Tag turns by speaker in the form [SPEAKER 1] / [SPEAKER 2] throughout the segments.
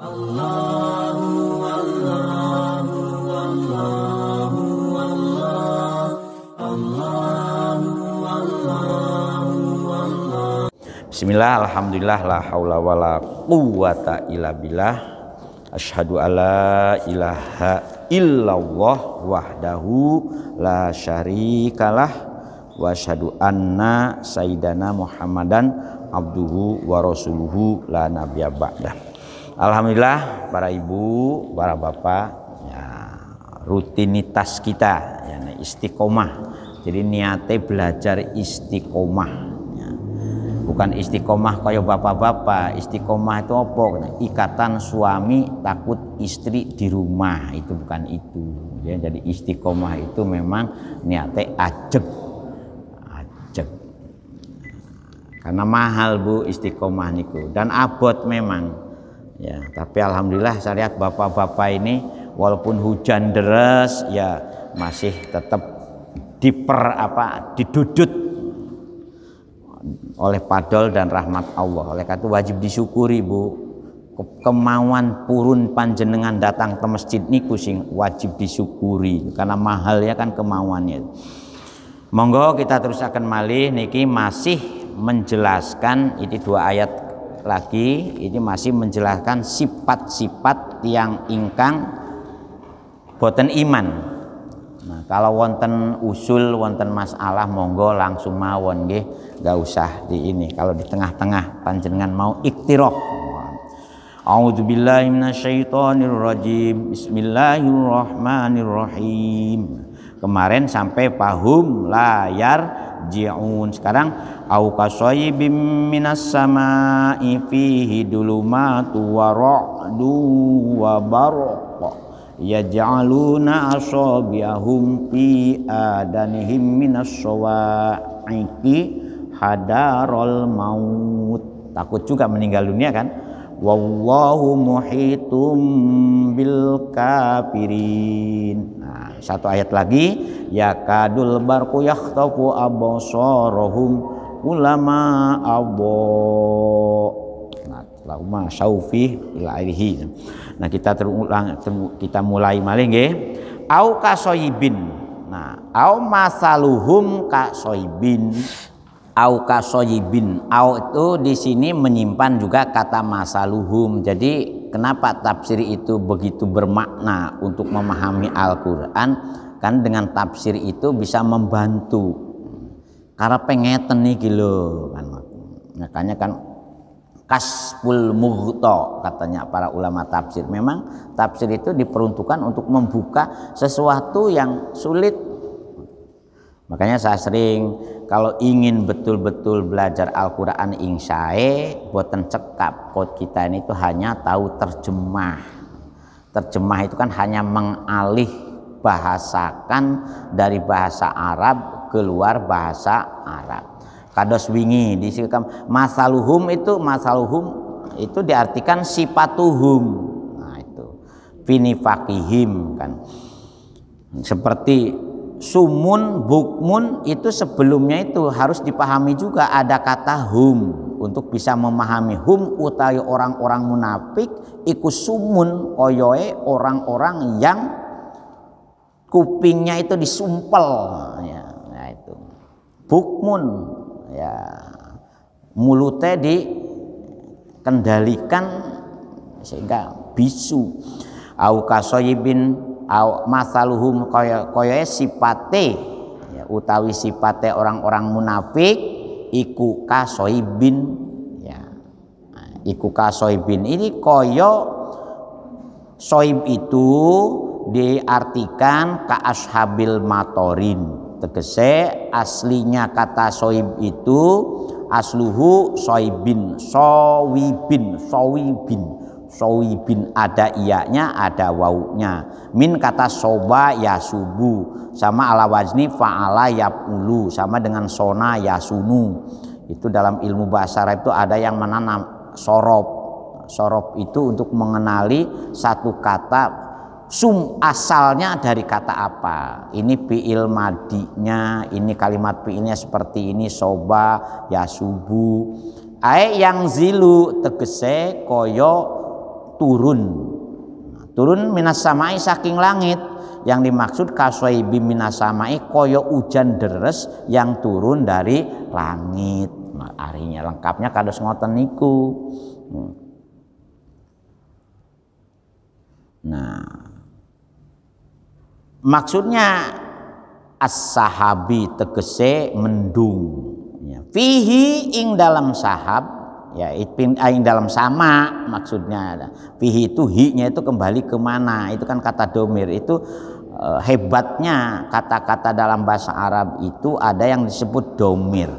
[SPEAKER 1] Bismillah alhamdulillah la haula wala quwata illa billah asyhadu alla ilaha illallah wahdahu la syarikalah wa syahadu anna sayyidana Muhammadan abduhu wa rasuluhu la nabiyya ba'dah. Alhamdulillah para ibu, para bapak, ya, rutinitas kita ya, istiqomah. Jadi niatnya belajar istiqomah. Ya. Bukan istiqomah kayak bapak-bapak, istiqomah itu apa? Nah, ikatan suami takut istri di rumah itu bukan itu. Ya, jadi istiqomah itu memang niatnya ajeg, ajeg. Karena mahal bu istiqomah niku dan abot memang ya tapi alhamdulillah saya lihat bapak-bapak ini walaupun hujan deras ya masih tetap diper apa didudut oleh padol dan rahmat Allah oleh karena itu wajib disyukuri Bu kemauan purun panjenengan datang ke masjid ini sing wajib disyukuri karena mahal ya kan kemauannya monggo kita terus akan malih niki masih menjelaskan ini dua ayat lagi ini masih menjelaskan sifat-sifat yang ingkang boten iman nah, kalau wonten usul wonten masalah monggo langsung mawon nggih gak usah di ini kalau di tengah-tengah panjenengan mau iktiroh A'udzu billahi minasyaitonir rajim. Bismillahirrahmanirrahim. Kemarin sampai pahum layar raji'un sekarang au kasayyibim minas sama'i fihi dulumatu wa ra'du wa barq yaj'aluna asabiyahum fi adanihim minas sawa'iki hadarol maut takut juga meninggal dunia kan wallahu muhitum bil kafirin nah, satu ayat lagi ya kadul barku yakhtafu abasarahum ulama abo nah, lauma saufi ilaihi nah kita terulang kita mulai malih nggih au kasoibin nah au masaluhum kasoibin au kasoyibin au itu di sini menyimpan juga kata masaluhum jadi kenapa tafsir itu begitu bermakna untuk memahami Al-Quran kan dengan tafsir itu bisa membantu karena pengeten nih kilo gitu. kan makanya kan kasbul mughto katanya para ulama tafsir memang tafsir itu diperuntukkan untuk membuka sesuatu yang sulit makanya saya sering kalau ingin betul-betul belajar Al-Quran insyae buatan cekap pot kita ini itu hanya tahu terjemah terjemah itu kan hanya mengalih bahasakan dari bahasa Arab keluar bahasa Arab kados wingi di kan, masaluhum itu masaluhum itu diartikan sifatuhum nah itu finifakihim kan seperti sumun bukmun itu sebelumnya itu harus dipahami juga ada kata hum untuk bisa memahami hum utai orang-orang munafik iku sumun koyoe orang-orang yang kupingnya itu disumpel ya, ya itu bukmun ya mulutnya dikendalikan sehingga bisu au kasoyibin masaluhum kaya kaya e sipate ya, utawi sipate orang-orang munafik iku kasoibin ya iku kasoibin ini kaya soib itu diartikan ka ashabil matorin tegese aslinya kata soib itu asluhu soibin sowibin sowibin sowi bin ada iaknya ada nya. min kata soba ya subu sama ala wajni faala yapulu sama dengan sona ya sunu itu dalam ilmu bahasa Arab itu ada yang menanam sorob sorob itu untuk mengenali satu kata sum asalnya dari kata apa ini fiil madinya ini kalimat fiilnya seperti ini soba ya subu ae yang zilu tegese koyo turun turun minas samai saking langit yang dimaksud kaswai minas samai koyo hujan deres yang turun dari langit nah, arinya lengkapnya kados ngoten niku nah maksudnya as-sahabi tegese mendung ya, fihi ing dalam sahab ya itpin aing eh, dalam sama maksudnya fihi itu hi-nya itu kembali ke mana itu kan kata domir itu eh, hebatnya kata-kata dalam bahasa Arab itu ada yang disebut domir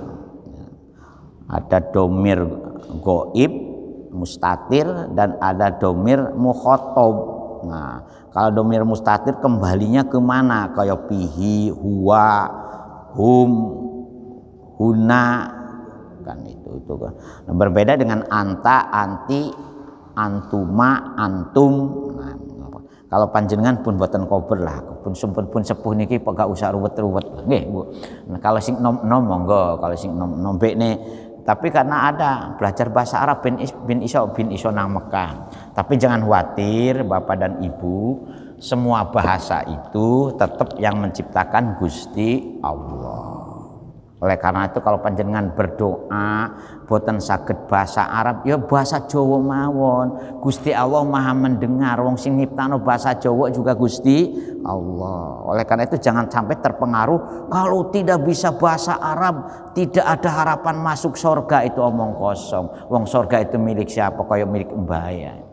[SPEAKER 1] ada domir goib mustatir dan ada domir mukhotob nah kalau domir mustatir kembalinya ke mana kayak pihi huwa hum huna kan itu gitu kan. Nah, berbeda dengan anta, anti, antuma, antum. Nah, kalau panjenengan pun buatan kober lah, pun sempun pun sepuh niki gak usah ruwet-ruwet. Nggih, Bu. Nah, kalau sing nom nom monggo, kalau sing nom nombe ne tapi karena ada belajar bahasa Arab bin, is, bin Iso bin Iso nang Mekah. Tapi jangan khawatir Bapak dan Ibu, semua bahasa itu tetap yang menciptakan Gusti Allah. Oleh karena itu kalau panjenengan berdoa boten saged bahasa Arab, ya bahasa Jawa mawon. Gusti Allah Maha mendengar wong sing nyiptano bahasa Jawa juga Gusti Allah. Oleh karena itu jangan sampai terpengaruh kalau tidak bisa bahasa Arab, tidak ada harapan masuk surga itu omong kosong. Wong surga itu milik siapa? Kayak milik Mbaya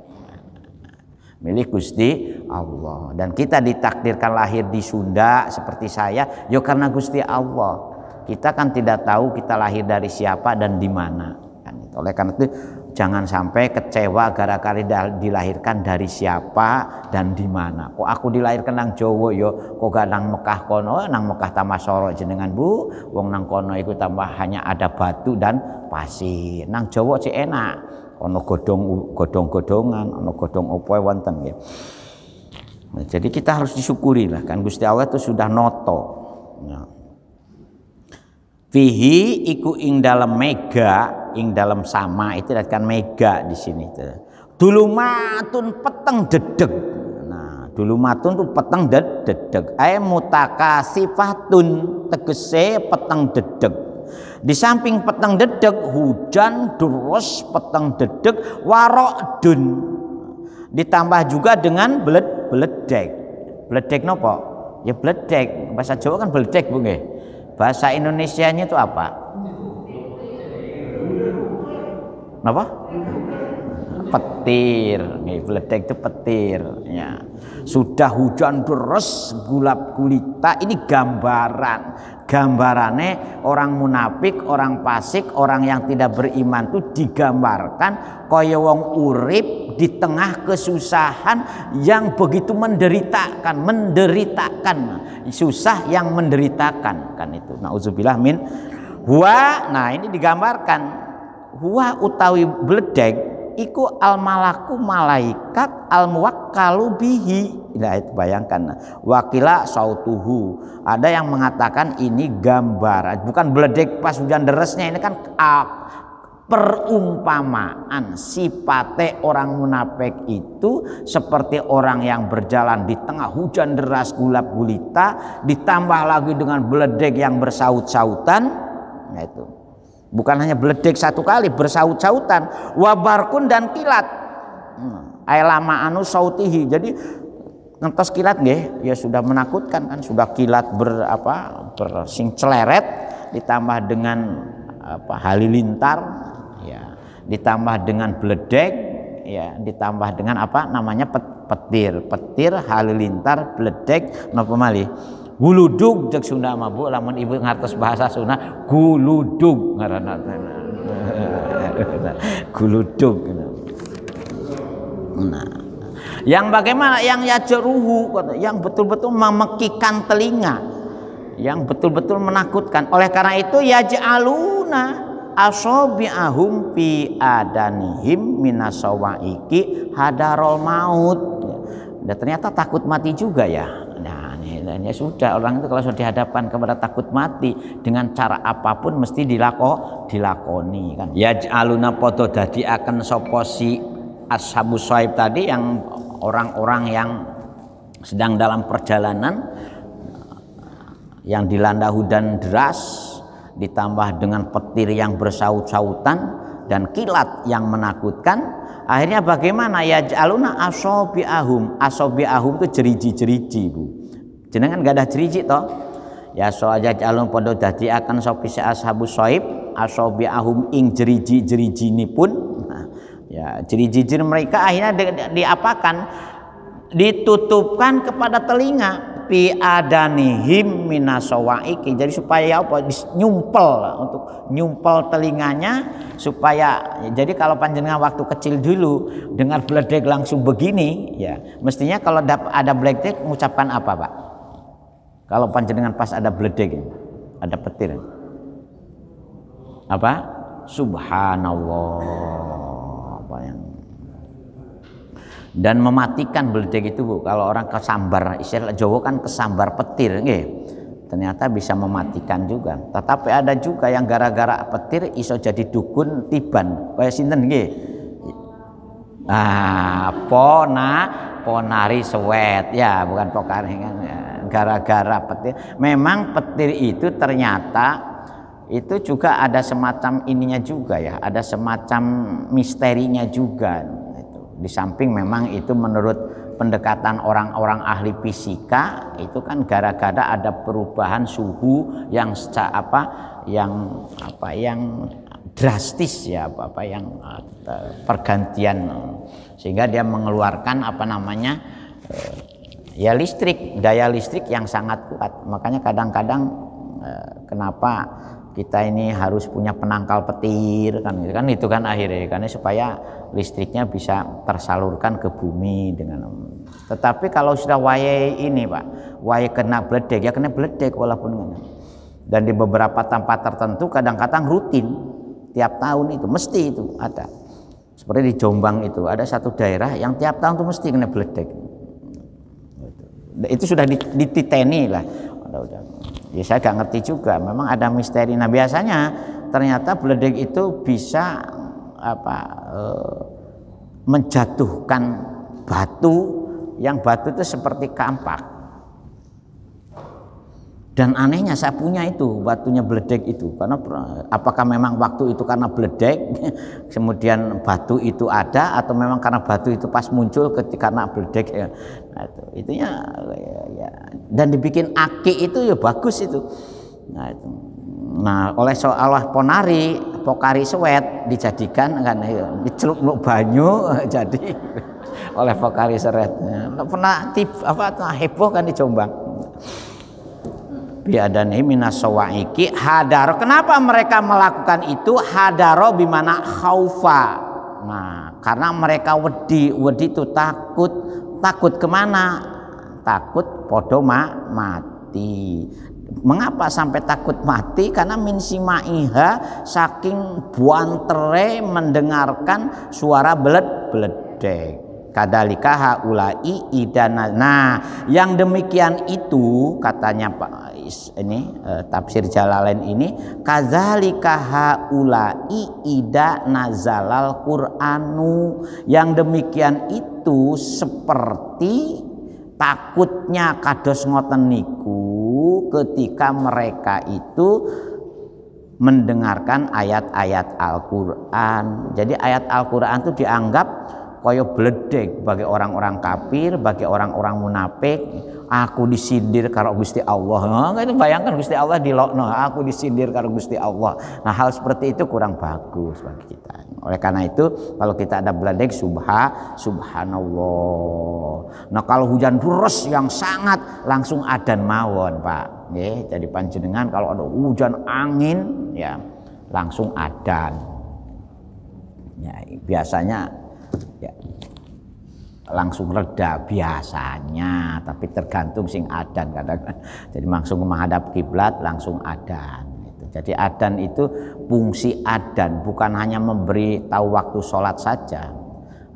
[SPEAKER 1] milik Gusti Allah dan kita ditakdirkan lahir di Sunda seperti saya ya karena Gusti Allah kita kan tidak tahu kita lahir dari siapa dan di mana kan gitu. oleh karena itu jangan sampai kecewa gara-gara dilahirkan dari siapa dan di mana kok aku dilahirkan nang Jawa yo ya? kok gak nang Mekah kono nang Mekah tambah sorok jenengan Bu wong nang kono itu tambah hanya ada batu dan pasir nang Jawa sih enak ono godong godong-godongan ono godong opoe wonten ya. Nah, jadi kita harus disyukuri lah kan Gusti Allah itu sudah noto. Nah. Fihi iku ing dalam mega, ing dalam sama itu kan mega di sini. Dulu matun peteng dedeg. Nah, dulu matun tuh peteng dedeg. mutaka sifatun tegese peteng dedeg. Di samping peteng dedeg hujan durus peteng dedeg warok dun. Ditambah juga dengan beled beledek. Beledek nopo? Ya beledek. Bahasa Jawa kan beledek bu bahasa Indonesia-nya itu apa apa petir nih itu petir ya sudah hujan deras gulap gulita ini gambaran gambarannya orang munafik, orang pasik, orang yang tidak beriman itu digambarkan kaya wong urip di tengah kesusahan yang begitu menderitakan, menderitakan, susah yang menderitakan kan itu. Nauzubillah min Wa, Nah, ini digambarkan wa utawi bledek iku al malaku malaikat al muwakkalu bihi nah itu bayangkan wakila sautuhu ada yang mengatakan ini gambar bukan beledek pas hujan deresnya ini kan up perumpamaan sifate orang munafik itu seperti orang yang berjalan di tengah hujan deras gulap gulita ditambah lagi dengan beledek yang bersaut-sautan nah itu Bukan hanya beledek satu kali, bersaut-sautan. Wabarkun dan kilat. Hmm, ay lama anu sautihi. Jadi ngetes kilat nggih, ya sudah menakutkan kan, sudah kilat ber apa? bersing celeret ditambah dengan apa halilintar ya, ditambah dengan beledek ya, ditambah dengan apa namanya petir, petir, halilintar, beledek, napa malih? guludug cek Sunda mah bu lamun ibu ngartos bahasa Sunda guludug ngaranna guludug nah yang bagaimana yang yajeruhu yang betul-betul memekikan telinga yang betul-betul menakutkan oleh karena itu yaj'aluna ahum fi adanihim minasawaiki hadarol maut ya, dan ternyata takut mati juga ya lain-lain. Nah, ya sudah orang itu kalau sudah dihadapkan kepada takut mati dengan cara apapun mesti dilako dilakoni kan ya aluna foto dadi akan soposi ashabu soib tadi yang orang-orang yang sedang dalam perjalanan yang dilanda hujan deras ditambah dengan petir yang bersaut-sautan dan kilat yang menakutkan akhirnya bagaimana ya aluna asobi ahum asobi ahum itu jeriji-jeriji bu jenengan gak ada ceriji toh ya so aja calon pondok dadi akan sopi si ashabu soib asobi ahum ing jeriji jeriji ini pun nah, ya jeriji jeriji mereka akhirnya di, diapakan ditutupkan kepada telinga pi adanihim minasawaiki jadi supaya apa nyumpel untuk nyumpel telinganya supaya ya, jadi kalau panjenengan waktu kecil dulu dengar bledek langsung begini ya mestinya kalau ada bledek mengucapkan apa Pak kalau panjenengan pas ada beledek, ya, ada petir. Apa? Subhanallah. Apa yang dan mematikan beledek itu bu kalau orang kesambar istilah Jowo kan kesambar petir nggih ternyata bisa mematikan juga tetapi ada juga yang gara-gara petir iso jadi dukun tiban kayak sinten nggih ah pona ponari sewet ya bukan pokari kan, ya gara-gara petir. Memang petir itu ternyata itu juga ada semacam ininya juga ya, ada semacam misterinya juga. Di samping memang itu menurut pendekatan orang-orang ahli fisika itu kan gara-gara ada perubahan suhu yang apa yang apa yang drastis ya apa, apa yang eh, pergantian sehingga dia mengeluarkan apa namanya eh, ya listrik, daya listrik yang sangat kuat. Makanya kadang-kadang eh, kenapa kita ini harus punya penangkal petir kan gitu kan itu kan akhirnya karena supaya listriknya bisa tersalurkan ke bumi dengan tetapi kalau sudah waye ini Pak, waye kena beledek ya kena beledek walaupun dan di beberapa tempat tertentu kadang-kadang rutin tiap tahun itu mesti itu ada. Seperti di Jombang itu ada satu daerah yang tiap tahun itu mesti kena beledek Nah, itu sudah dititeni lah ya saya gak ngerti juga memang ada misteri nah biasanya ternyata beledek itu bisa apa eh, menjatuhkan batu yang batu itu seperti kampak dan anehnya saya punya itu batunya beledek itu karena apakah memang waktu itu karena beledek kemudian batu itu ada atau memang karena batu itu pas muncul ketika karena beledek ya. Nah, itu itunya ya, ya. dan dibikin aki itu ya bagus itu. Nah, itu. nah oleh seolah ponari pokari sweat dijadikan kan ya, dicelup banyu jadi oleh pokari sweat. Nah, pernah tip apa heboh kan di Jombang biadani minas hadaro kenapa mereka melakukan itu hadaro bimana khaufa nah karena mereka wedi wedi itu takut takut kemana takut podoma mati mengapa sampai takut mati karena min simaiha saking buantere mendengarkan suara beled beledek Kadalika haulai idana. Nah, yang demikian itu katanya Pak ini e, tafsir Jalalain ini kadzalika haulai idana zalal Qur'anu. Yang demikian itu seperti takutnya kados ngoten niku ketika mereka itu mendengarkan ayat-ayat Al-Qur'an. Jadi ayat Al-Qur'an itu dianggap koyo bledek bagi orang-orang kafir, bagi orang-orang munafik, aku disindir karo Gusti Allah. Nah, itu bayangkan Gusti Allah di lokno, aku disindir karo Gusti Allah. Nah, hal seperti itu kurang bagus bagi kita. Oleh karena itu, kalau kita ada bledek subha subhanallah. Nah, kalau hujan deras yang sangat langsung adan mawon, Pak. jadi panjenengan kalau ada hujan angin ya langsung adan. Ya, biasanya ya langsung reda biasanya tapi tergantung sing adan kadang jadi langsung menghadap kiblat langsung adan gitu. jadi adan itu fungsi adan bukan hanya memberi tahu waktu sholat saja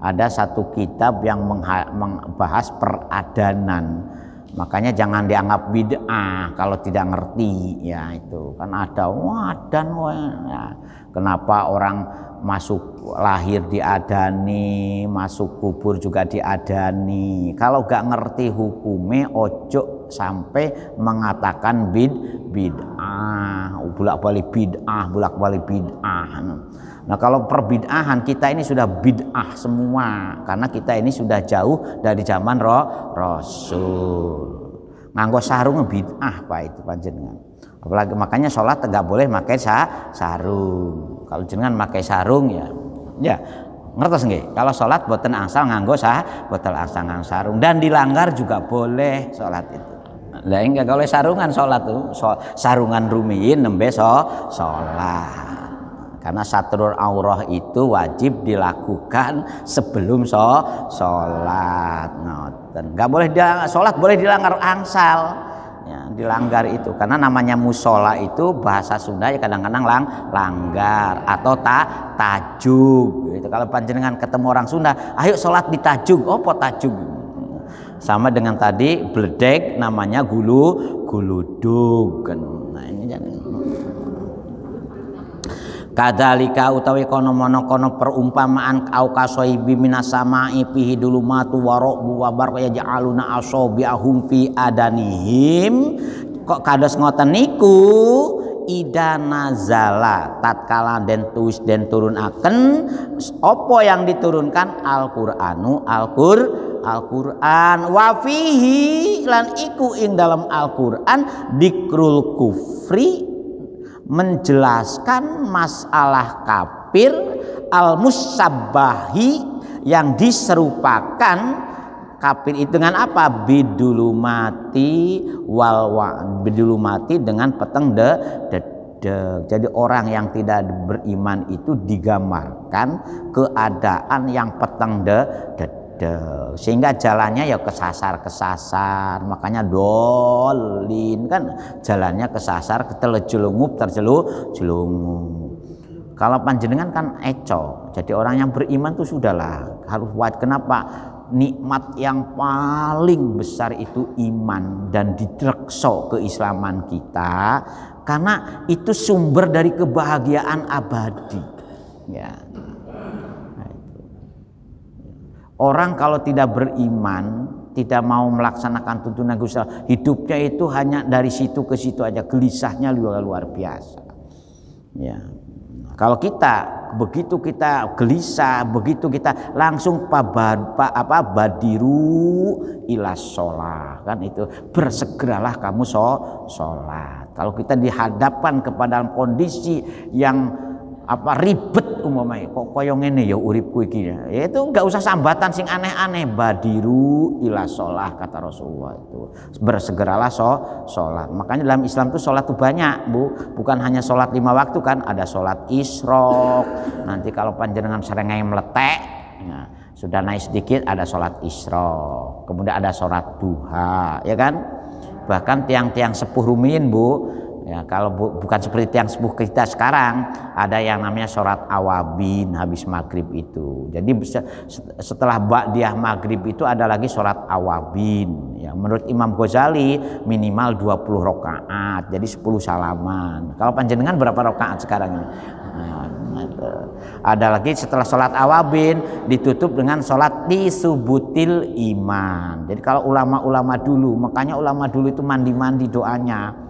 [SPEAKER 1] ada satu kitab yang membahas peradanan makanya jangan dianggap bid'ah kalau tidak ngerti ya itu kan ada wadan wah, ya. Kenapa orang masuk lahir diadani, masuk kubur juga diadani. Kalau gak ngerti hukumnya, ojo sampai mengatakan bid bid'ah, bulak balik bid'ah, bulak balik bid'ah. Nah, kalau perbid'ahan kita ini sudah bid'ah semua karena kita ini sudah jauh dari zaman roh Rasul. Nganggo sarung bid'ah Pak itu panjenengan apalagi makanya sholat nggak boleh pakai sa sarung kalau jenengan pakai sarung ya ya ngertos nggih kalau sholat boten angsal nganggo sah boten angsal ngang sarung dan dilanggar juga boleh sholat itu lah enggak kalau sarungan sholat tuh so, sarungan rumiin nembe so, sholat karena satrur aurah itu wajib dilakukan sebelum so sholat ngoten nggak boleh sholat boleh dilanggar angsal ya, dilanggar itu karena namanya musola itu bahasa Sunda ya kadang-kadang lang langgar atau ta tajug itu kalau panjenengan ketemu orang Sunda ayo sholat di tajug oh potajuk tajug sama dengan tadi bledek namanya gulu guludug kan kadalika utawi kono mono kono perumpamaan bimina kasoibi ipih dulu matu warok rabbu wa jaluna asobi asabi'ahum fi adanihim kok kados ngoten niku ida nazala tatkala den tuis den akan opo yang diturunkan Al-Qur'anu Al-Qur Al-Qur'an wafihi lan iku ing dalam Al-Qur'an dikrul kufri menjelaskan masalah kafir al-musabbahi yang diserupakan kafir itu dengan apa bidulumati wal bidulumati dengan peteng de, de, jadi orang yang tidak beriman itu digambarkan keadaan yang peteng de, de sehingga jalannya ya kesasar kesasar makanya dolin kan jalannya kesasar ketelejulungup terjelu julungup kalau panjenengan kan eco jadi orang yang beriman tuh sudahlah harus buat kenapa nikmat yang paling besar itu iman dan didrekso keislaman kita karena itu sumber dari kebahagiaan abadi ya Orang kalau tidak beriman, tidak mau melaksanakan tuntunan Gusti hidupnya itu hanya dari situ ke situ aja, gelisahnya luar luar biasa. Ya. Kalau kita begitu kita gelisah, begitu kita langsung pabad, apa badiru ilah sholat kan itu bersegeralah kamu sholat. Kalau kita dihadapkan kepada kondisi yang apa ribet umumnya kok koyong ini ya urip iki ya? ya itu nggak usah sambatan sing aneh-aneh badiru ila sholah kata Rasulullah itu bersegeralah so sholat makanya dalam Islam tuh sholat tuh banyak bu bukan hanya sholat lima waktu kan ada sholat isrok nanti kalau panjenengan serengai meletek ya, sudah naik sedikit ada sholat isrok kemudian ada sholat duha ya kan bahkan tiang-tiang sepuh rumiin bu Ya, kalau bu, bukan seperti yang sepuh kita sekarang, ada yang namanya sholat awabin habis maghrib itu. Jadi setelah ba'diyah maghrib itu ada lagi sholat awabin. Ya, menurut Imam Ghazali minimal 20 rakaat jadi 10 salaman. Kalau panjenengan berapa rakaat sekarang ini? Nah, ada lagi setelah sholat awabin ditutup dengan sholat subutil iman. Jadi kalau ulama-ulama dulu, makanya ulama dulu itu mandi-mandi doanya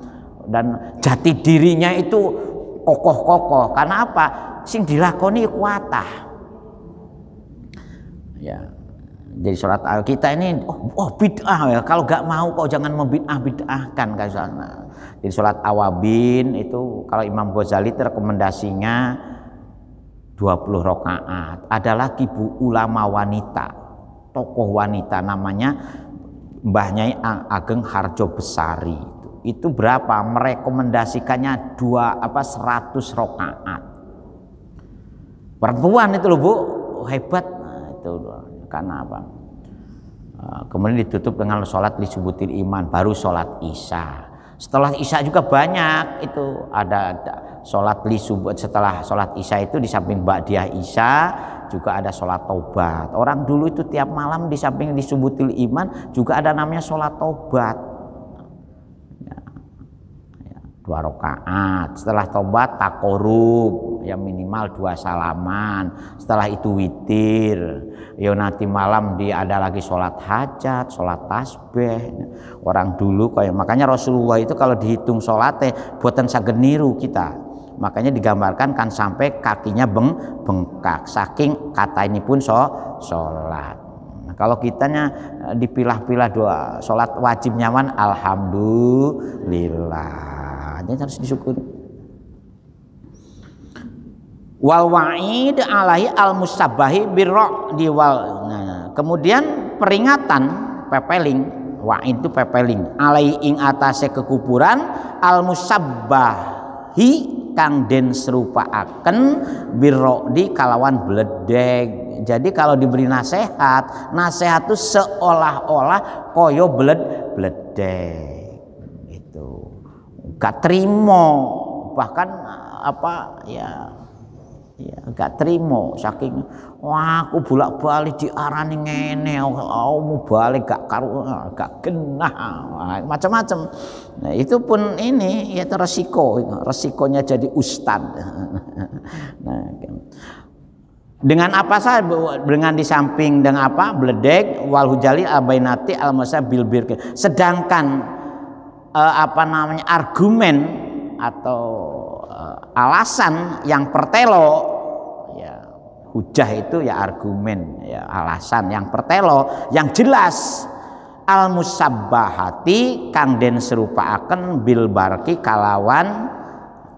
[SPEAKER 1] dan jati dirinya itu kokoh-kokoh karena apa sing dilakoni kuatah ya jadi surat al kita ini oh, oh bid'ah ya kalau gak mau kok jangan membid'ah bid'ahkan kan sana jadi surat awabin itu kalau Imam Ghazali rekomendasinya 20 rakaat ada lagi bu ulama wanita tokoh wanita namanya mbahnya Ageng Harjo Besari itu berapa merekomendasikannya dua apa seratus rokaat perempuan itu loh bu oh, hebat nah, itu karena apa eh, kemudian ditutup dengan sholat disebutin iman baru sholat isya setelah isya juga banyak itu ada, sholat disebut setelah sholat isya itu di samping mbak ba'diyah isya juga ada sholat taubat orang dulu itu tiap malam di samping disubutil iman juga ada namanya sholat taubat dua rakaat setelah tobat takorub ya minimal dua salaman setelah itu witir ya nanti malam dia ada lagi sholat hajat sholat tasbih orang dulu kayak makanya Rasulullah itu kalau dihitung sholatnya buatan sageniru kita makanya digambarkan kan sampai kakinya beng bengkak saking kata ini pun so sholat nah, kalau kitanya eh, dipilah-pilah dua sholat wajib nyaman alhamdulillah manfaatnya harus disyukuri wal wa'id alahi al musabahi birro di wal. nah, kemudian peringatan pepeling wa'id itu pepeling alai ing atase kekuburan al musabahi kang den serupa akan birro di kalawan beledek jadi kalau diberi nasihat, nasihat itu seolah-olah koyo beled beledek gak terima bahkan apa ya ya gak terima saking wah aku bolak balik diarani ngene mau balik gak karu gak kena macam-macam nah, itu pun ini ya resiko resikonya jadi ustad nah, gitu. dengan apa saja dengan di samping dengan apa bledek wal hujali abainati al bil sedangkan eh, apa namanya argumen atau eh, alasan yang pertelo ya hujah itu ya argumen ya alasan yang pertelo yang jelas al musabbahati kang den akan bil barki kalawan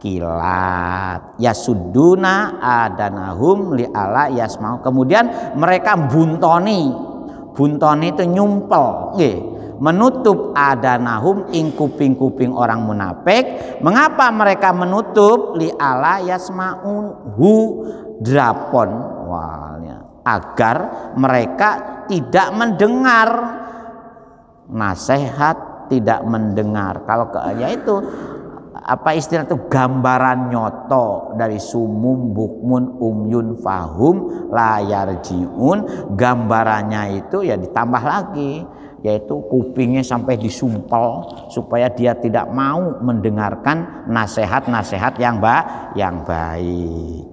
[SPEAKER 1] kilat ya yasuduna adanahum li ala yasmau kemudian mereka buntoni buntoni itu nyumpel nggih menutup adanahum ing kuping-kuping orang munafik mengapa mereka menutup li ala yasmaun hu drapon walnya agar mereka tidak mendengar nasihat tidak mendengar kalau ke ya itu apa istilah itu gambaran nyoto dari sumum bukmun umyun fahum layar jiun gambarannya itu ya ditambah lagi yaitu kupingnya sampai disumpal supaya dia tidak mau mendengarkan nasihat-nasihat yang ba yang baik.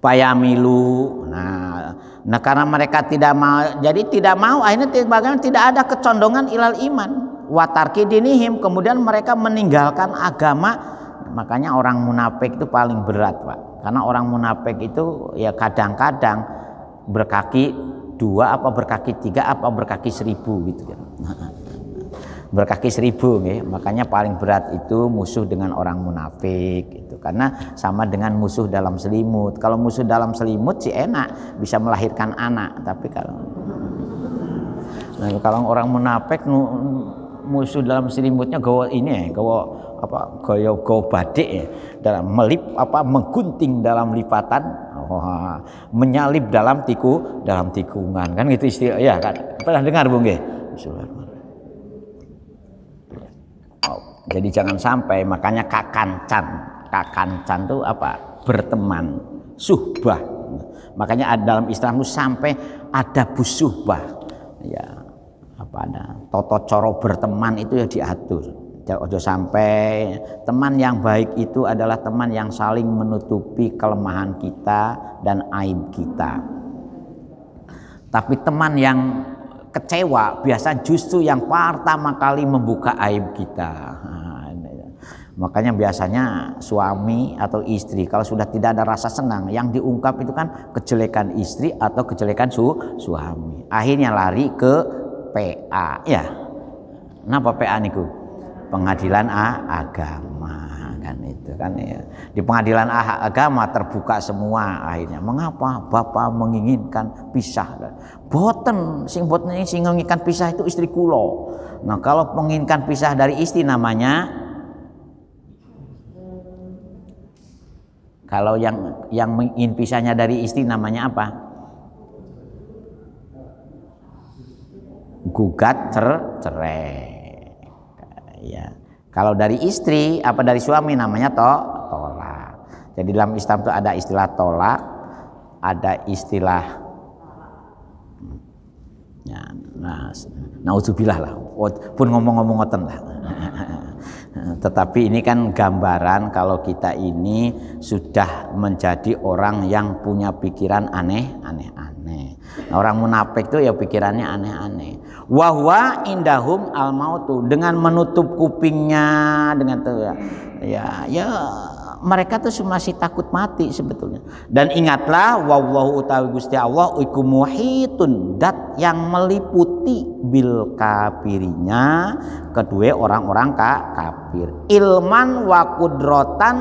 [SPEAKER 1] Payamilu. Nah, nah karena mereka tidak mau jadi tidak mau akhirnya bagaimana tidak ada kecondongan ilal iman watarki dinihim kemudian mereka meninggalkan agama makanya orang munafik itu paling berat Pak karena orang munafik itu ya kadang-kadang berkaki dua apa berkaki tiga apa berkaki seribu gitu kan berkaki seribu ya. makanya paling berat itu musuh dengan orang munafik itu karena sama dengan musuh dalam selimut kalau musuh dalam selimut sih enak bisa melahirkan anak tapi kalau nah, kalau orang munafik musuh dalam selimutnya gawa ini ya gawa apa gawa gawa badik ya dalam melip apa menggunting dalam lipatan Wah, menyalip dalam tiku dalam tikungan kan gitu istilah ya kan pernah dengar Bung ya oh, jadi jangan sampai makanya kakancan kakancan tuh apa berteman suhbah makanya dalam Islam itu sampai ada busuhbah ya apa ada toto coro berteman itu ya diatur Ya, ojo sampai teman yang baik itu adalah teman yang saling menutupi kelemahan kita dan aib kita tapi teman yang kecewa biasa justru yang pertama kali membuka aib kita Makanya biasanya suami atau istri kalau sudah tidak ada rasa senang yang diungkap itu kan kejelekan istri atau kejelekan su suami. Akhirnya lari ke PA ya. Kenapa PA niku? pengadilan agama kan itu kan ya. Di pengadilan agama terbuka semua akhirnya. Mengapa Bapak menginginkan pisah? Boten sing boten sing menginginkan pisah itu istri kulo. Nah, kalau menginginkan pisah dari istri namanya Kalau yang yang ingin pisahnya dari istri namanya apa? Gugat cer cerai ya kalau dari istri apa dari suami namanya to tolak jadi dalam Islam itu ada istilah tolak ada istilah ya, nah, nauzubillah lah pun ngomong-ngomong ngoten lah tetapi ini kan gambaran kalau kita ini sudah menjadi orang yang punya pikiran aneh, aneh orang munafik itu ya pikirannya aneh-aneh. Wahwa indahum al mautu dengan menutup kupingnya dengan tuh ya, ya, ya mereka tuh masih takut mati sebetulnya. Dan ingatlah wallahu utawi Gusti Allah iku muhitun dat yang meliputi bil kafirinya kedua orang-orang ka kafir. Ilman wa kudrotan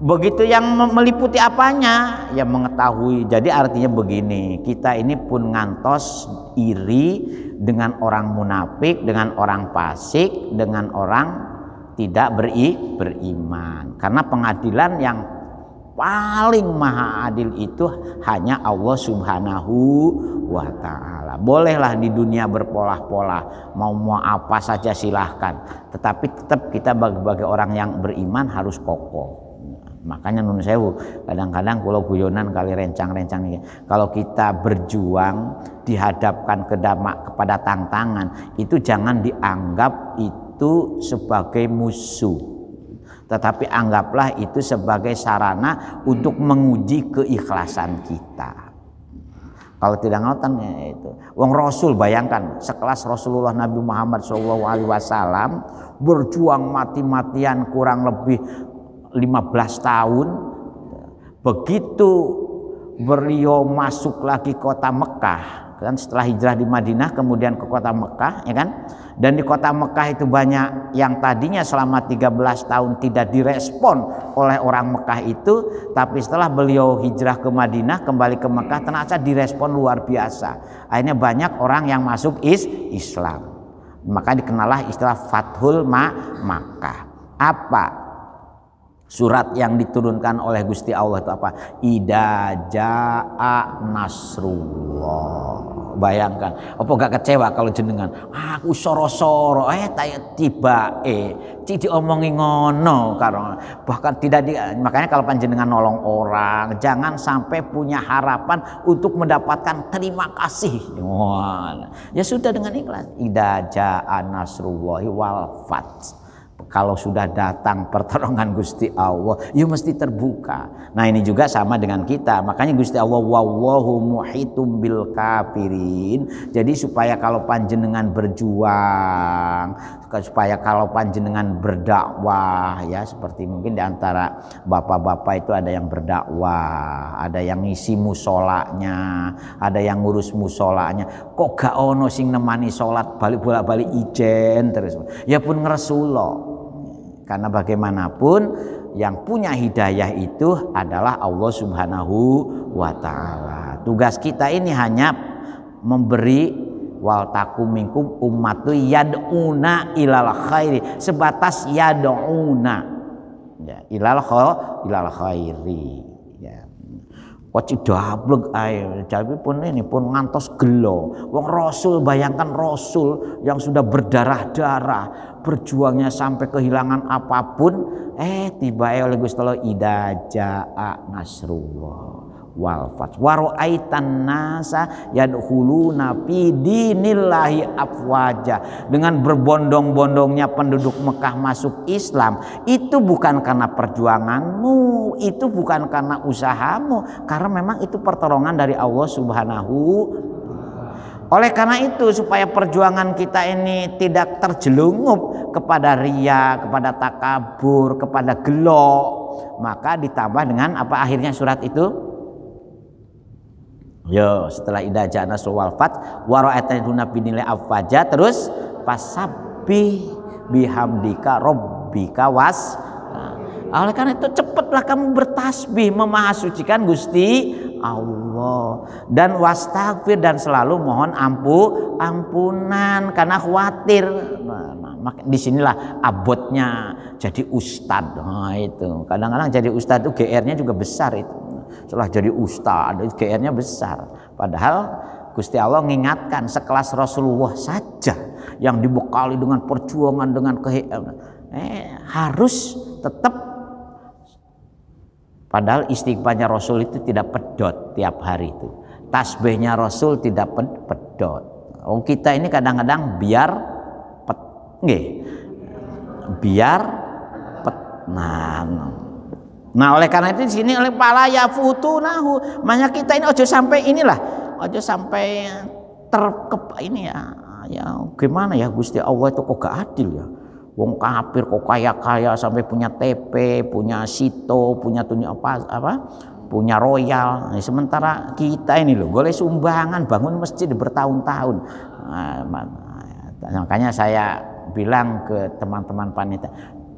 [SPEAKER 1] begitu yang meliputi apanya yang mengetahui jadi artinya begini kita ini pun ngantos iri dengan orang munafik dengan orang pasik dengan orang tidak beri beriman karena pengadilan yang paling maha adil itu hanya Allah Subhanahu wa taala. Bolehlah di dunia berpola-pola mau mau apa saja silahkan, tetapi tetap kita bagi-bagi orang yang beriman harus kokoh makanya nun sewu kadang-kadang kalau guyonan kali rencang-rencang kalau kita berjuang dihadapkan ke damak kepada tantangan itu jangan dianggap itu sebagai musuh tetapi anggaplah itu sebagai sarana untuk menguji keikhlasan kita. Kalau tidak ngotan ya itu. Wong Rasul bayangkan sekelas Rasulullah Nabi Muhammad SAW berjuang mati-matian kurang lebih 15 tahun begitu beliau masuk lagi kota Mekah kan setelah hijrah di Madinah kemudian ke kota Mekah ya kan dan di kota Mekah itu banyak yang tadinya selama 13 tahun tidak direspon oleh orang Mekah itu tapi setelah beliau hijrah ke Madinah kembali ke Mekah ternyata direspon luar biasa akhirnya banyak orang yang masuk is Islam maka dikenallah istilah Fathul Ma Makkah apa Surat yang diturunkan oleh Gusti Allah itu apa? Ida ja'a nasrullah. Bayangkan, apa gak kecewa kalau jenengan? Aku soro-soro, eh tanya tiba eh Cici omongi ngono karena bahkan tidak di, makanya kalau panjenengan nolong orang jangan sampai punya harapan untuk mendapatkan terima kasih. Wah. Ya sudah dengan ikhlas. Ida ja'a nasrullahi wal fath kalau sudah datang pertolongan Gusti Allah, you ya mesti terbuka. Nah, ini juga sama dengan kita. Makanya Gusti Allah wallahu muhitum bil kafirin. Jadi supaya kalau panjenengan berjuang, supaya kalau panjenengan berdakwah ya seperti mungkin di antara bapak-bapak itu ada yang berdakwah, ada yang ngisi musolanya, ada yang ngurus musolanya. Kok gak ono sing nemani salat balik bolak-balik ijen terus. Ya pun ngeresulo karena bagaimanapun yang punya hidayah itu adalah Allah Subhanahu wa taala. Tugas kita ini hanya memberi wal takum minkum ummatu yad'una ilal khairi sebatas yad'una ya ilal ilal khairi Wajib dablek air, tapi pun ini pun ngantos gelo. Wong Rasul bayangkan Rasul yang sudah berdarah-darah, berjuangnya sampai kehilangan apapun, eh tiba oleh Gusti Allah idaja nasrullah wal fath waroaitan nasa yadkhuluna fi dinillahi afwaja dengan berbondong-bondongnya penduduk Mekah masuk Islam itu bukan karena perjuanganmu itu bukan karena usahamu karena memang itu pertolongan dari Allah Subhanahu oleh karena itu supaya perjuangan kita ini tidak terjelungup kepada ria, kepada takabur, kepada gelo, maka ditambah dengan apa akhirnya surat itu? Yo, setelah idza ja'na suwal fat wa ra'aituna binilai afaja terus pasabi bihamdika rabbika kawas, nah, oleh karena itu cepatlah kamu bertasbih memahasucikan Gusti Allah dan wastagfir dan selalu mohon ampu ampunan karena khawatir nah, nah maka disinilah abotnya jadi ustad nah, itu kadang-kadang jadi ustad itu gr-nya juga besar itu telah jadi ustadz, GR-nya besar. Padahal Gusti Allah mengingatkan sekelas Rasulullah saja yang dibekali dengan perjuangan dengan ke eh, harus tetap padahal istighfarnya Rasul itu tidak pedot tiap hari itu. Tasbihnya Rasul tidak pedot. Oh kita ini kadang-kadang biar pet, nge, biar pet, nah, Nah oleh karena itu di sini oleh pala ya futunahu. Makanya kita ini ojo sampai inilah, ojo sampai terkep ini ya. Ya gimana ya Gusti Allah itu kok gak adil ya. Wong kafir kok kaya-kaya sampai punya TP, punya sito, punya tunjuk apa apa? punya royal. Nah, sementara kita ini loh, boleh sumbangan bangun masjid bertahun-tahun. Nah, nah, makanya saya bilang ke teman-teman panitia,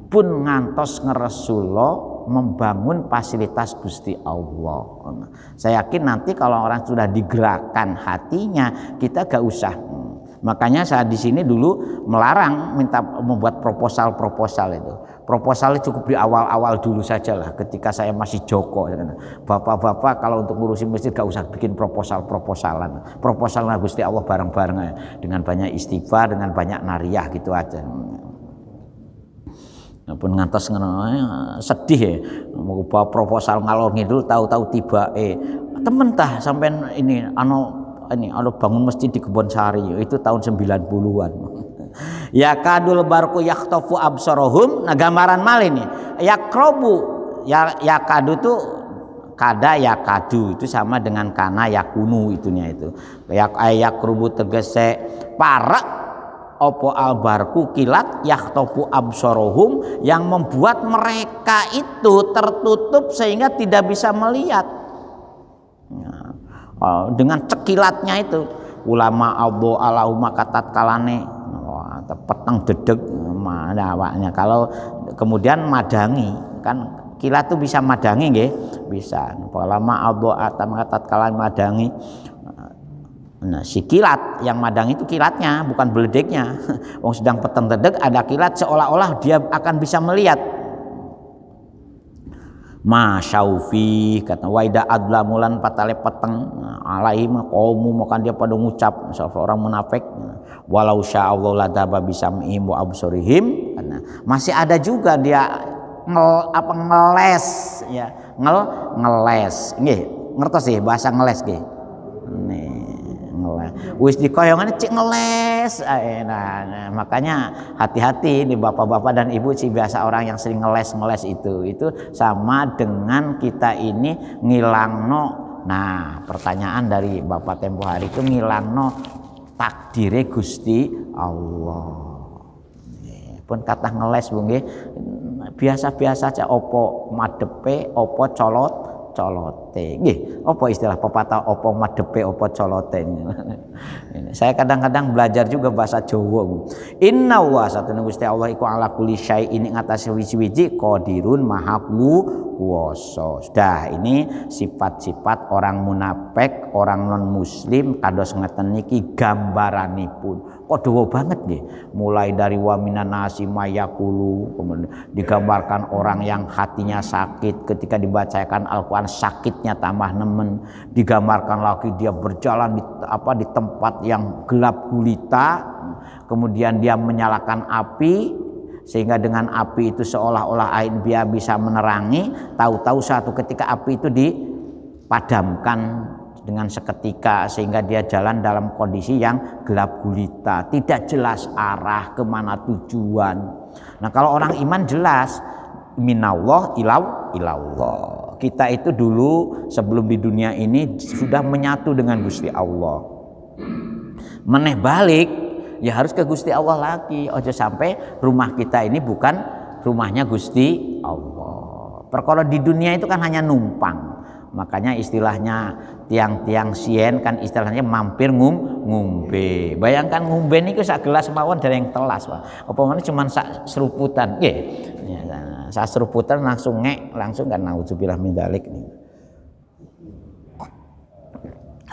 [SPEAKER 1] pun ngantos ngeresulo membangun fasilitas Gusti Allah. Saya yakin nanti kalau orang sudah digerakkan hatinya, kita gak usah. Makanya saya di sini dulu melarang minta membuat proposal-proposal itu. Proposalnya cukup di awal-awal dulu saja lah. Ketika saya masih Joko, bapak-bapak kalau untuk ngurusin masjid gak usah bikin proposal-proposalan. Proposal Gusti Allah bareng-bareng dengan banyak istighfar, dengan banyak nariah gitu aja pun ngantos eh, sedih ya merubah proposal ngalor ngidul tahu-tahu tiba eh temen tah sampai ini ano ini ano bangun mesti di kebon sari ya, itu tahun 90-an ya kadul barku yaktofu absorohum nah gambaran mal ini ya yakrobu ya ya kadu tuh kada ya kadu itu sama dengan kana yakunu itunya itu ya ayak rubu tegese parak opo albarku kilat yahtopu absorohum yang membuat mereka itu tertutup sehingga tidak bisa melihat nah, oh, dengan cekilatnya itu ulama Abu alauma katat kalane wah peteng dedek mana awaknya kalau kemudian madangi kan kilat tuh bisa madangi nggih bisa ulama Abu atam katat kalane madangi Nah, si kilat yang madang itu kilatnya bukan beledeknya. Wong sedang peteng tedek ada kilat seolah-olah dia akan bisa melihat. Ma syaufi kata waida adlamulan patale peteng nah, alaihi qaumu makan dia pada ngucap Orang munafik walau sya'allahu la daba mengimbu abu absurihim karena masih ada juga dia ngel, apa ngeles ya ngel ngeles nggih ngertos sih bahasa ngeles nggih nih ngeles wis koyongan cik ngeles ah, iya, nah, nah, makanya hati-hati ini bapak-bapak dan ibu sih biasa orang yang sering ngeles-ngeles itu itu sama dengan kita ini ngilangno nah pertanyaan dari bapak tempo hari itu ngilangno takdire Gusti Allah pun kata ngeles bunge biasa-biasa aja opo madepe opo colot colote. oh apa istilah pepatah opo madepe opo colote. Saya kadang-kadang belajar juga bahasa Jawa. Inna wa nunggu Gusti Allah iku ala syai ini ngatasi wiji-wiji kodirun maha kuwasa. Sudah ini sifat-sifat orang munafik, orang non muslim kados ngeten niki gambaranipun kok dewa banget nih mulai dari wamina nasi mayakulu kemudian digambarkan orang yang hatinya sakit ketika dibacakan Al-Quran sakitnya tambah nemen digambarkan lagi dia berjalan di apa di tempat yang gelap gulita kemudian dia menyalakan api sehingga dengan api itu seolah-olah ain dia bisa menerangi tahu-tahu satu ketika api itu dipadamkan dengan seketika sehingga dia jalan dalam kondisi yang gelap gulita, tidak jelas arah kemana tujuan. Nah kalau orang iman jelas, minallah ilau ilallah. Kita itu dulu sebelum di dunia ini sudah menyatu dengan Gusti Allah. Meneh balik ya harus ke Gusti Allah lagi. Ojo sampai rumah kita ini bukan rumahnya Gusti Allah. Perkara di dunia itu kan hanya numpang Makanya istilahnya tiang-tiang sien kan istilahnya mampir ngum ngumbe. Bayangkan ngumbe ini sak gelas mawon dari yang telas, Pak. Apa mana cuma sak seruputan, ya Sak seruputan langsung ngek, langsung kan naudzubillah min dalik nih.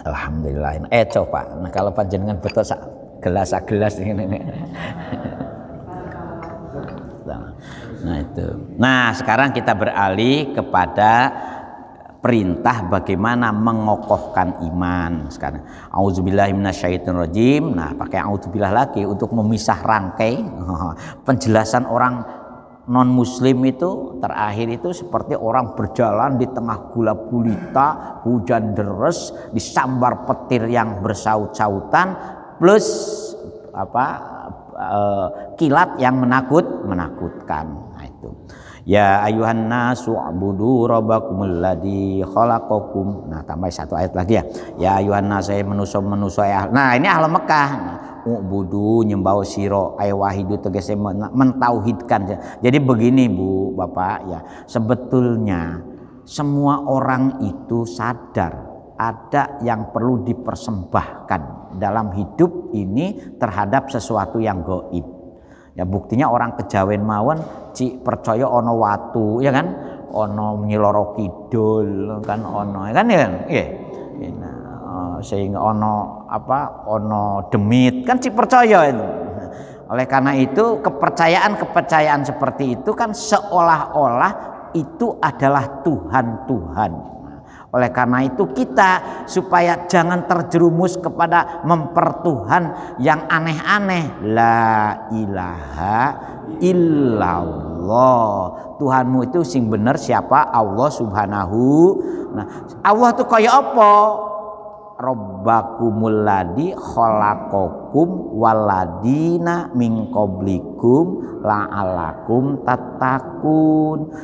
[SPEAKER 1] Alhamdulillah. Eh coba, nah, kalau panjenengan betul sak gelas sak gelas ini. Nah itu. Nah sekarang kita beralih kepada perintah bagaimana mengokohkan iman sekarang. Auzubillahi minasyaitonirrajim. Nah, pakai auzubillah lagi untuk memisah rangkai penjelasan orang non muslim itu terakhir itu seperti orang berjalan di tengah gula gulita hujan deres disambar petir yang bersaut-sautan plus apa e, kilat yang menakut menakutkan Ya ayuhan nasu abudu rabbakumul ladzi khalaqakum. Nah, tambah satu ayat lagi ya. Ya ayuhan nasu eh, manusa manusa eh, ya. Nah, ini ahli Mekah. Nah, ubudu nyembau siro ay wahidu tegese mentauhidkan. Jadi begini Bu, Bapak ya. Sebetulnya semua orang itu sadar ada yang perlu dipersembahkan dalam hidup ini terhadap sesuatu yang goib Ya buktinya orang kejawen mawon cik percaya ono watu, ya kan? Ono nyiloro kidul kan ono, ya kan ya kan? Iya. Iya, nah, eh, sehingga ono apa ono demit kan cik percaya itu. Oleh karena itu kepercayaan-kepercayaan seperti itu kan seolah-olah itu adalah Tuhan-Tuhan. Oleh karena itu kita supaya jangan terjerumus kepada mempertuhan yang aneh-aneh. La ilaha illallah. Tuhanmu itu sing bener siapa? Allah Subhanahu. Nah, Allah tuh kaya apa? Rabbakumul kholakok qablikum waladina min qablikum la'alakum tatakun.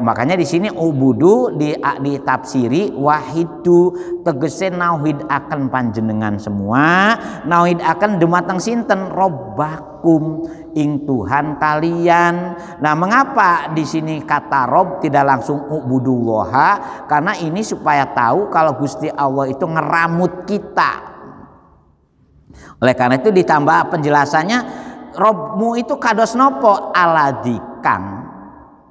[SPEAKER 1] makanya di sini ubudu di ditafsiri wahidu tegese nauhid akan panjenengan semua, nauhid akan demateng sinten robbakum ing Tuhan kalian. Nah, mengapa di sini kata rob tidak langsung ubudullah? Karena ini supaya tahu kalau Gusti Allah itu ngeramut kita oleh karena itu ditambah penjelasannya robmu itu kados nopo aladikang.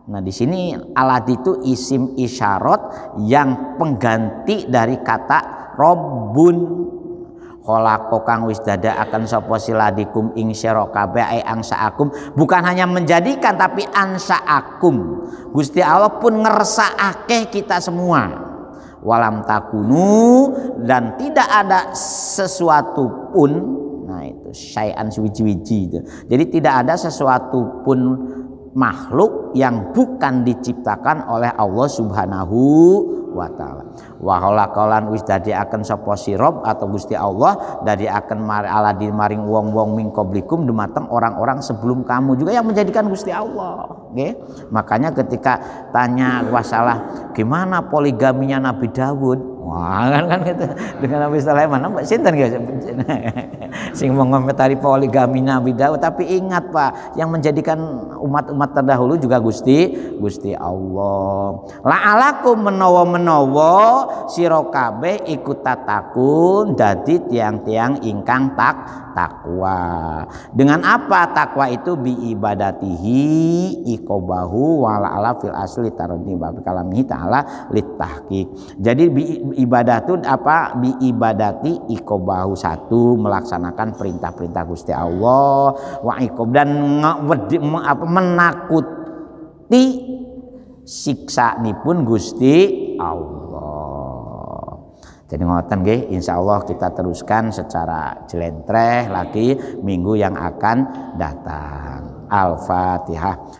[SPEAKER 1] Nah di sini aladi itu isim isyarat yang pengganti dari kata robun. Kolako kang wis dada akan soposiladikum siladikum ing syero ay angsa akum bukan hanya menjadikan tapi ansa akum. Gusti Allah pun ngerasa akeh kita semua walam takunu dan tidak ada sesuatu pun nah itu syai'an suwiji-wiji jadi tidak ada sesuatu pun makhluk yang bukan diciptakan oleh Allah Subhanahu wa taala waholakolan wis dadi akan sopo sirop atau gusti Allah dadi akan di maring wong wong mingkoblikum dumateng orang-orang sebelum kamu juga yang menjadikan gusti Allah Oke, makanya ketika tanya wasalah gimana poligaminya Nabi Dawud wah kan kan gitu dengan Nabi Sulaiman apa cinta gitu sing mengomentari poligami Nabi Daud tapi ingat Pak yang menjadikan umat-umat terdahulu juga Gusti Gusti Allah la'alakum menowo menowo, sirokabe kabeh ikut tatakun dadi tiang-tiang ingkang tak takwa. Dengan apa takwa itu bi ibadatihi ikobahu wala ala fil asli tarani babi kalamihi taala litahkik. Jadi bi ibadah itu apa? Bi ibadati ikobahu satu melaksanakan perintah-perintah Gusti Allah wa ikob dan menakuti siksa nipun Gusti Allah. Jadi ngoten nggih, insyaallah kita teruskan secara jelentreh lagi minggu yang akan datang. Al-Fatihah.